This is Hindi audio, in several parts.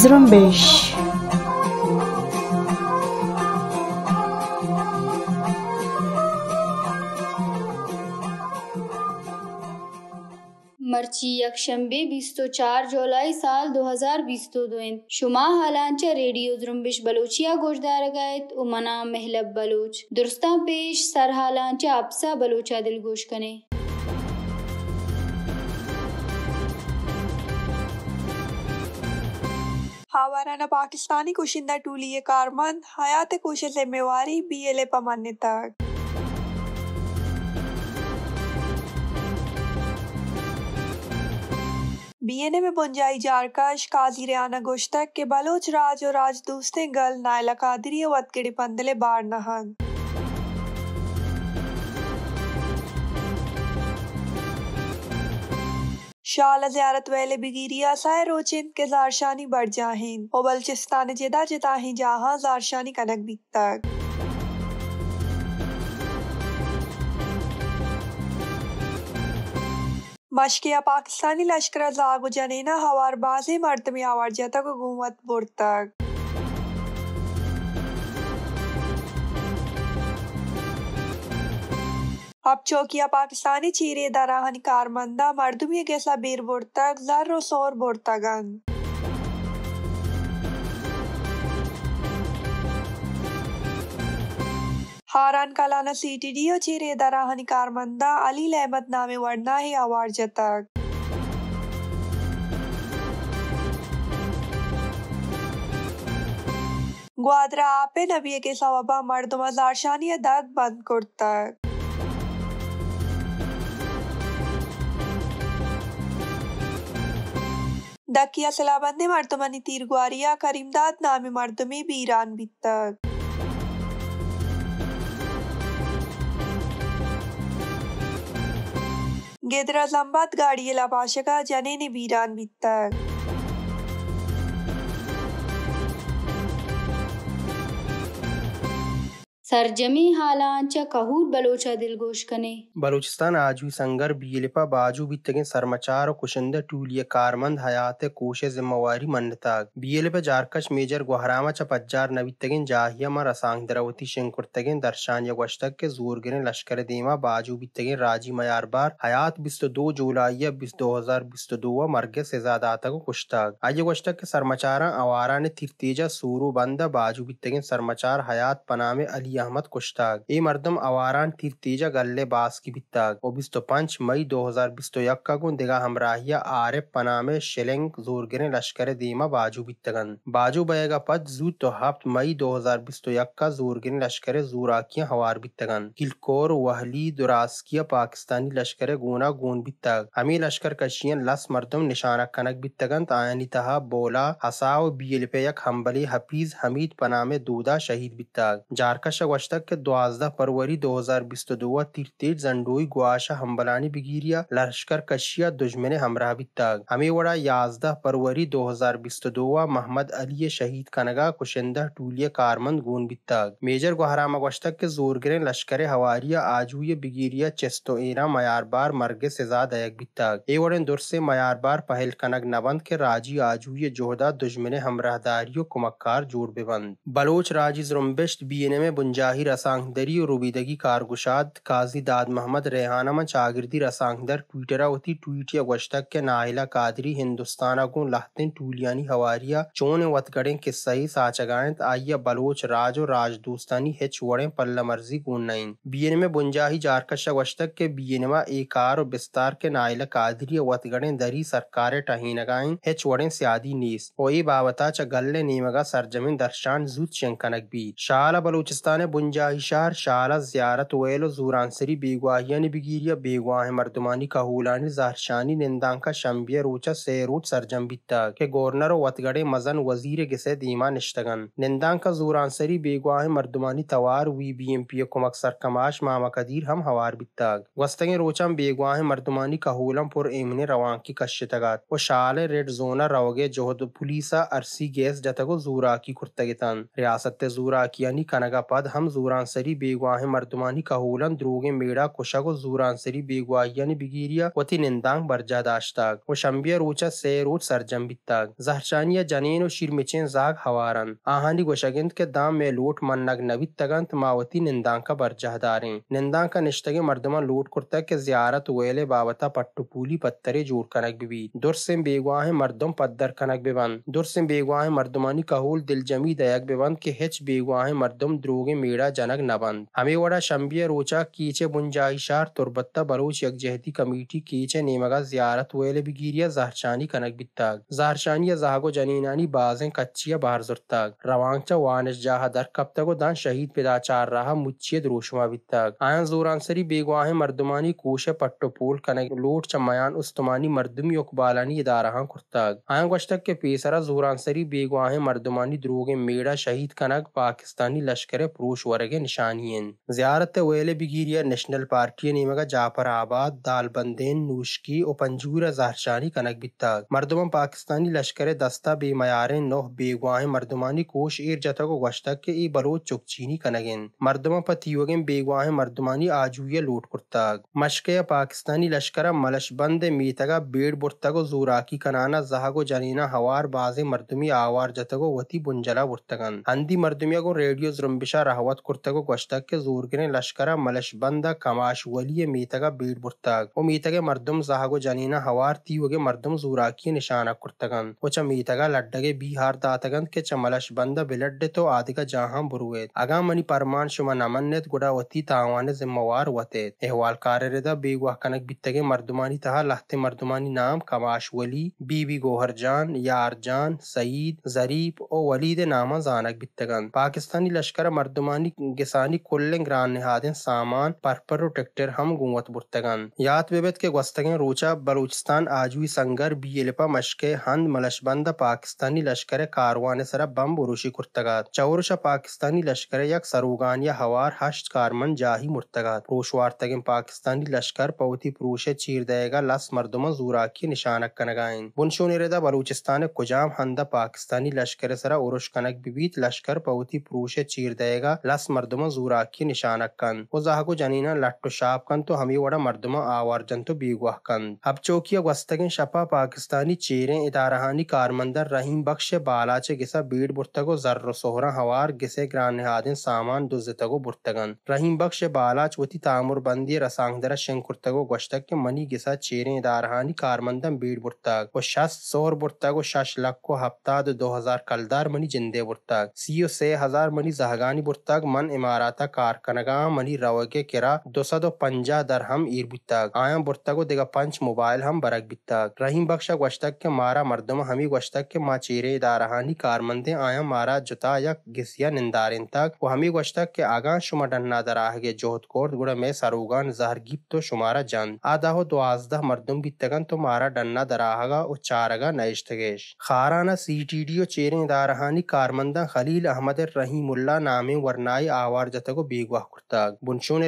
Zrumbeixe मर्ची यकशंबे बीस्तो चार जुलाई साल दो हज़ार बीस्तो दोन शुमा हालांच रेडियो जुम्बिश बलोचिया गोजदार गायत उमना महलब बलोच दुरुस्ता पेश सर हालांच आपसा बलोचा दिल गोश कने हावाराना पाकिस्तानी कुशिंदा टूली ये कारमंद हयात कुशल जिम्मेवारी बी एल ए पमान्य तक बीएनए में बुंजाई जारकश काजी रियाना गुश्तक के बलोच राज और राज दूसरे गल नायला कादरी और अतकड़ी पंदले बार नहंग शाल ज्यारत वेले बिगीरिया साय रोचिन के जारशानी बढ़ जाहिन और बलचिस्तान जिदा जिताही जहां जारशानी कनक बीत तक başkaya Pakistani Lashkar Zagujanena havar bazı mertemi havar jatak hukumat burtak. अब चौकिया पाकिस्तानी चीरे दराहन कारमंदा मर्दमी के सबीर बुर्तक जर्र शोर बुर्तगन ಹಾರಾನ್ ಕಲಾನ ಸಿಟಿಡಿಯೋ ಚಿರೆ ದರ ಹನಿಕಾರ್ कारमंदा अली लहमद नामे वर्णा ಹಿ अवार्ड जतक ग्वादरा आपे नबी के सवाबा मर्दमा जारशानिया दाग बंद कुर्तक दकिया सलाबंदे मर्दमा तीर ग्वारिया करीमदाद नामे मर्दमे बीरान बीतक ගෙදරත් ලම්බත් ගාඩිය ලපාශකා ජනයනෙ බීරාන් බිත්තක්. सरजमी च कहूर बलोचा गोश कने बलोचिस्तान आज भी संगर बीलपा बाजू बितगे सरमचार और कुशंदे टूलिय कारमंद हयात कोशे जिम्मेवारी मंडताग बीएलपा जारकश मेजर गोहरामा नवी तगे जाहिया मर असांग द्रवती शिंकुर्तगिन दर्शान यगोश्तक के जोर गिरे लश्कर देमा बाजू भी तगे राजी मयार बार हयात 22 जुलाई 2022 दो व मरगे से ज्यादा तक कुश्ता आज यगोश्तक के सरमाचार आवारा ने थिर तेजा सूरू बंदा बाजू तगे सरमाचार हयात पनामे अली अहमद कुश्ताग ये मरदम अवारान तिर तेजा गल्ले बास की भित्ताग वो तो पंच मई दो हजार बीस तो यक्का गुन दिगा हमराहिया आरे पनामे शिलेंग जोर गिरे लश्कर दीमा बाजू बितगन बाजू बयेगा पद जू तो हफ्त मई दो हजार बीस तो यक्का जोर गिरे लश्कर जोराकिया हवार बितगन किलकोर वहली दुरासकिया पाकिस्तानी लश्कर गुना गुन बितग हमी लश्कर कशियन लस मरदम निशाना कनक बितगन तायनी तहा बोला हसाओ बी एल पे यक हम्बली हफीज हमीद पनामे दूदा शहीद बितग जारकश वर्ष के द्वादश फरवरी दो हजार बीस तो दुआ तिरतीर जंडोई गुआशा हम्बलानी बिगिरिया लश्कर कशिया दुश्मन हमरा भी तक हमें वड़ा याजदा फरवरी दो हजार बीस तो दुआ मोहम्मद अली शहीद कनगा कुशिंदा टूलिया कारमंद गोन भी तक मेजर गुहरामा वर्ष के जोर गिरे लश्कर हवारिया आजुए बिगिरिया चस्तो एरा मयार बार मर्ग सजा दयक भी तक ए वड़े दुर से मयार बार पहल कनक नवंद के राजी आजुए जोहदा दुश्मन हमराहदारियों कुमक्कार जोड़ बेबंद बलोच राजी जुम्बिश्त बी एन ए बुंजा जाहिर रसांगदरी और रुबीदगी कारगुशाद काजी दाद महमद रेहानमा चागिरदी रसांगदर ट्विटरा होती ट्वीट या गश्तक के नाहिला कादरी हिंदुस्ताना को लहते टूलियानी हवारिया चोने वतगड़े किस्सई साचगायत आइया बलोच राज और राजदूस्तानी हिच वड़े पल्ला मर्जी गुन्नईन बीएन में बुंजाही जारकश गश्तक के बीएनवा एकार और बिस्तार के नाइला कादरी वतगड़े दरी सरकार टही नगाइन हिच वड़े सियादी नीस ओ बाबता च गल्ले नीमगा सरजमिन दर्शान जू चंकनक भी शाला Balochistan buncaişar şara ziyaret welo zuranseri bêguahiyên bigîriya bêguahê merdumanî ka hûlanê zahirşanî nêndanka şembiye rûça sê rût sercem bîtta ke gorner û wetgerê mezin wezîrê gisê dîma niştigan nêndanka zûranserî bêguahê merdumanî tewar wî बीएमपीए कुमक सरकमाश मामा कदीर हम हवार बित्ताग वस्तगे रोचम बेगवाह मर्दमानी कहूलम पुर एमने रवां की कश्यतगात व शाले रेड जोना रवगे जोहद पुलिसा अरसी गैस जतगो जूरा की कुर्तगितान रियासत जूरा की यानी कनगा पद हम हम बेगुआ है मर्दमानी का होलन द्रोगे मेड़ा कुशक व जूरानसरी बेगवा यानी बिगिरिया वती निंदांग बरजा दाश्ताक व शंबिया रोचा से रोच सरजम बिताक जहरचानिया जनेन व शिरमिचें जाग हवारन आहानी गोशगिंद के दाम में लोट मन्नग नबित तगंत मावती निंदांग का बरजा दारें निंदांग का निश्तगे मर्दमा लोट कुर्ता के जियारत वेले बावता पट्टुपूली पत्थरे जोर कनक बिबी बेगुआ है मरदम पद्दर कनक बेबंद दुरसिम बेगवाहें मर्दमानी कहूल दिल जमी दयाक बेबंद के हिच बेगवाहें मर्दम द्रोगे जनक नबंद ನಬಂದ್ वड़ा शंबिया रोचा कीचे बुंजाइशार तुरबत्ता बलोच यकजहती कमेटी कीचे नेमगा जियारत वेले बिगिरिया जहरशानी कनक बिताग जहरशानिया जहागो जनीनानी बाजें कच्चिया बाहर जुरताग रवांगचा वानस जाह दर कब तको दान शहीद पिदाचार रहा मुच्छिय द्रोशमा बिताग आयन जोरानसरी बेगवाहें मर्दमानी कोश पट्टो पोल कनक लोट चमयान उस्तमानी मर्दुमी उकबालानी इदारहां कुर्ताग आयन गश्तक के पेसरा जोरानसरी बेगवाहें मर्दमानी द्रोगे मेड़ा शहीद कनक पाकिस्तानी लश्कर प्रो ûş werekê nişaniyên. Ziyareta Wêlebî gîriya Neşnel Partiyê nêmeka Caferabad, Dalbendên, Nûşkî û Pencûra Zahşanî kenek bîtta. Merdiman Pakistanî leşkerê desta bêmeyarên noh bêguahên merdimanî koş êr cetek û weştek ke ê baloç çokçînî kenekin. Merdiman petîwekên bêguahên merdimanî acûye lût kurtak. Meşkeya Pakistanî leşkera Meleşbendê mîteka bêd burtek û zûrakî kenana zehek û canîna hewar bazê merdumî awar cetek û wetî buncela burtekin. Hendî merdumiya ku rêdyo zirûmbişa ಹವತ್ಕುರ್ತಗು ಗೊಷ್ಟಕ್ಕೆ ಜೂರ್ಗಿನ ಲಷ್ಕರ ಮಲಶ್ಬಂದ ಕಮಾಶ್ ವಲಿಯ ಮೀತಗ ಬೀಡ್ ಬುರ್ತಾಗ್ ವ ಮೀತಗೆ ಮರ್ದುಂ ಸಹಗು ಜನೀನ ಹವಾರ್ ತೀವಗೆ ಮರ್ದುಂ ಜೂರಾಕಿ ನಿಶಾನ ಕುರ್ತಗನ್ ವಚ ಮೀತಗ ಲಡ್ಡಗೆ ಬಿಹಾರ್ ದಾತಗಂತ್ ಕೆಚ ಮಲಶ್ಬಂದ ಬಿಲಡ್ಡೆ ತೋ ಆದಿಗ ಜಾಹಾಂ ಬುರುವೇತ್ ಅಗಾ ಮನಿ ಪರಮಾನ್ ಶುಮ ನಮನ್ನೆತ್ ಗುಡ ವತಿ ತಾವಾನೆ ಜಿಮ್ಮವಾರ್ ವತೇತ್ ಎಹ್ವಾಲ್ ಕಾರರಿದ ಬೇಗುಹ ಕನಕ್ ಬಿತ್ತಗೆ ಮರ್ದುಮಾನಿ ತಹ ಲಹತೆ ಮರ್ದುಮಾನಿ नाम कमाश वली बीबी गोहर जान यार जान सईद जरीब और वलीद नामा जानक बितगन पाकिस्तानी लश्कर मर्दमा gisanii kulleen giraanni haatin सामान parparro tekter ham gunwat burtegan yaat bebet ke gwastagin rocha Balochistan आजवी संगर बीएलपा मशके हंद मलशबंद पाकिस्तानी लश्कर कारवान सरा बम बुरुशी कुर्तगात चौरशा पाकिस्तानी लश्कर यक सरूगान या हवार हश्त कारमन जाही मुर्तगात रोशवार तगिन पाकिस्तानी लश्कर पौती पुरुष चीर देगा लस मर्दुमा जूरा की निशानक कनगाइन बुनशो निरेदा बलूचिस्तान कुजाम हंद पाकिस्तानी लश्कर सरा उरुश कनक बिबीत लश्कर पौती चीर देगा लस मर्दमो जूरा की निशानक कन वजह को जनीना लट्टो शाप कन तो हमी वड़ा मर्दमो आवार्जन तो बीगुआ कन अब चौकिया वस्तगिन शपा पाकिस्तानी चेरे इदारहानी कारमंदर रहीम बख्श बालाचे गिसा बीड़ बुर्तगो जर्र सोहरा हवार गिसे ग्रानहादिन सामान दुजतगो बुर्तगन रहीम बख्श बालाच वती तामुर बंदी रसांगदरा शंकुर्तगो गोश्तक के मनी गिसा चेरे इदारहानी कारमंदम बीड़ बुर्तग वो शस सोहर बुर्तगो शश लख को हफ्ता दो हजार कलदार मनी जिंदे बुर्तग सीओ से हजार मनी जहगानी बुर्तग तक मन इमारत कारखानगा मनी रवगे किरा दो सौ पंजा दर हम ईर बितक आया बुरतको दिगा पंच मोबाइल हम बरक बितक रहीम बख्शा वशतक के मारा मर्दम हमी वशतक के माँ चीरे दारहानी कारमंदे आया मारा जुता या घिसिया निंदारिन तक वो हमी गश्तक के आगा शुमा डन्ना दराह के जोहत कोर गुड़ में सरोगान जहर गिप तो शुमारा जन आधा हो दुआजदा मर्दम तगन तो मारा डन्ना दराहगा और चारगा नएश्तगेश खाराना सी टी डी ओ चेरे दारहानी कारमंदा खलील अहमद रहीमुल्ला नामे वर नाई आवार जतक कुर्ता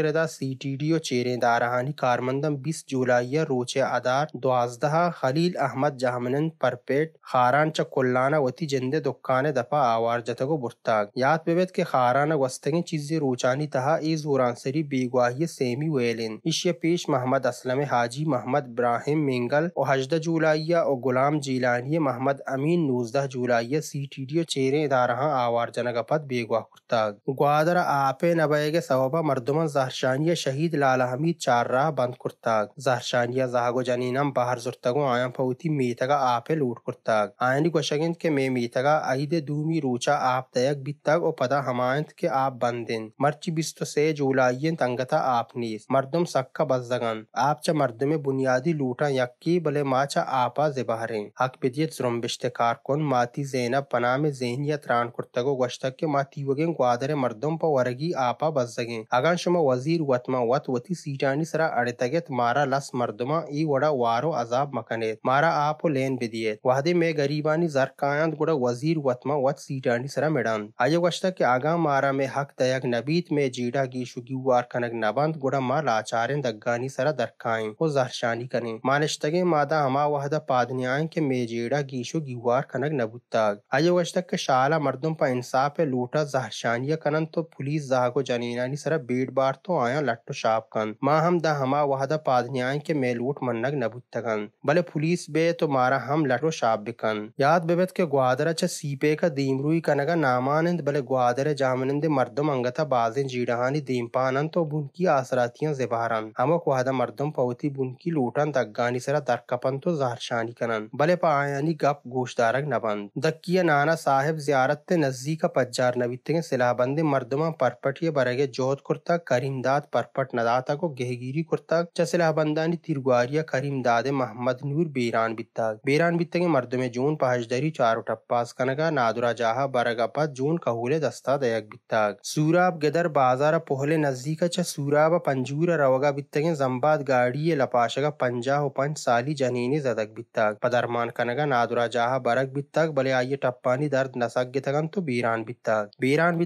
रदा सी टी डी ओ चेरे दारहानी कारमंदम बीस जुलाई रोचे आधार द्वाजदहा खलील अहमद जहामनन परपेट खारान च कोल्लाना वती जिंदे दुकान दफा आवार जतक बुर्ताग याद बेबेत के खाराना वस्तगे चीजें रोचानी तहा इस हुरान सरी बेगवाही सेमी वेलिन इशे पेश मोहम्मद असलम हाजी मोहम्मद इब्राहिम मेंगल और हजद जुलाइया और गुलाम जीलानी मोहम्मद अमीन नूजदा जुलाइया ओ चेरे दारहा आवार जनक पद बेगवा कुर्ताग ग्वादर आपे नबैगे सवाबा मर्दमन जहरशानिया शहीद लाल हमीद चार राह बंद कुर्ताग जहरशानिया जहागो जनीनम बाहर जुर्तगो आयम फौती मीतगा आपे लूट कुर्ताग आयन गोशगिंद के मे मीतगा अहिदे दूमी रूचा आप तयक बितग और पदा हमायंत के आप बंदिन मर्च बिस्त से जुलाइन तंगता आप नीस मर्दम सक्का बजदगन आप चा मर्दमे बुनियादी लूटा यक्की बले माचा आपा जिबारें हक बिदियत जुर्म बिश्ते कारकुन माती जेनब पनामे जहनियत रान कुर्तगो गश्तक के माती वगें ग्वादरे ಮರ್ದೊಂಪ ಹೊರಗಿ ಆಪ ಬಸ್ಸಗೆ ಅಗಾಂಶುಮ ವಜೀರ್ ವತ್ಮ ವತ್ ವತಿ ಸೀಟಾನಿ ಸರ ಅಡೆತಗೆತ್ ಮಾರಾ ಲಸ್ ಮರ್ದುಮ ಈ ಒಡ ವಾರೋ ಅಜಾಬ್ ಮಕನೆತ್ ಮಾರಾ ಆಪು ಲೇನ್ ಬಿದಿಯೆತ್ ವಹದೆ ಮೇ ಗರೀಬಾನಿ ಜರ್ಕಾಯಾಂದ್ ಗುಡ ವಜೀರ್ ವತ್ಮ ವತ್ ಸೀಟಾನಿ ಸರ ಮೆಡಾನ್ ಅಯೋಗಷ್ಟ के आगा मारा में हक दयक नबीत में जीडा गीशु गिवार कनक नबंद गुड़ा मा लाचारे दगानी सरा दरखाएं और जहरशानी करें मानश्तगे मादा हमा वहदा पादनियाएं के मे जीडा गीशु गिवार कनक नबुत्ताग आयो वश्तक के शाला मर्दम पर इंसाफ लूटा जहरशानिया कन ಅಂತ ಪುಲೀಸ್ ದಾಗೋ ಜನೀನಾನಿ ಸರ ಬೀಡ್ ಬಾರ್ ತೋ ಆಯ ಲಟ್ಟು ಶಾಪ್ ಕನ್ ಮಾ ಹಮ್ ದ ಹಮಾ ವಹದ पादनियां के मेलूट मन्नक नबुत्तकन भले पुलिस बे तो मारा हम लटो शाप बिकन याद बेबत के ग्वादरा च सीपे का दीमरुई कनगा नामानंद भले ग्वादरे जामनंद मर्दम अंगता बाजें जीड़हानी दीमपानन तो बुनकी आसरातियां जेबहारन हमक वादा मर्दम पवती बुनकी लूटन दग्गानी सरा दरकपन तो जहरशानी कनन भले पायानी गप गोशदारक नबन दक्किया नाना साहेब जियारत ते नजदी का पज्जार नबित के ದಿ ಮರ್ದಮ ಪರ್ಪಟಿಯ ಬರಗೆ ಜೋದ್ ಕುರ್ತಾ ಕರೀಮ್ದಾದ್ ಪರ್ಪಟ್ ನದಾತಗೋ ಗೆಹಗಿರಿ ಕುರ್ತಾ ಚಸಲಹ ಬಂದಾನಿ ತಿರುಗುವಾರಿಯ ಕರೀಮ್ದಾದೆ ಮೊಹಮ್ಮದ್ ನೂರ್ ಬೇರಾನ್ ಬಿತ್ತಾಗ ಬೇರಾನ್ ಬಿತ್ತಗೆ ಮರ್ದಮೆ ಜೂನ್ ಪಹಜದರಿ ಚಾರು ಟಪ್ಪಾಸ್ ಕನಗ ನಾದುರಾ ಜಾಹ ಬರಗಪ ಜೂನ್ ಕಹುಲೆ दस्ता दयक बित्ताग सूराब गदर बाजारा पोहले नजदीक छ अच्छा, सूराब पंजूर रवगा बित्तगे जम्बाद गाड़ी ये लपाशगा पंजा हो पंच साली जनीने जदक बित्ताग पदरमान कनगा नादुरा जहा बरग बित्ताग बले आइए टप्पानी दर्द नसक गितगन तो बीरान बित्ताग बीरान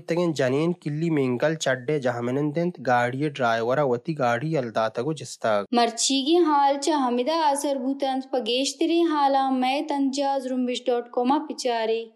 ಕಿಲ್ಲಿಮೆಂಕಲ್ ಚಡ್ಡೆ ಜಹಮೆನಂದೆಂತ್ ಗಾಡಿಯ ಡ್ರೈವರ ಒತಿ ಗಾಡಿ ಅಲ್ದಾತಗು ಜಿಸ್ತಾಗ ಮರ್ಚಿಗಿ ಹಾಲ್ ಚ ಹಮಿದ ಆಸರ್ ಭೂತಂತ್ ಪಗೇಶ್ತಿರಿ ಹಾಲ ಮೈ ತಂಜಾಜ್ ರುಂಬಿಶ್ ಡಾಟ್ ಕಾಮ ಪಿಚಾರಿ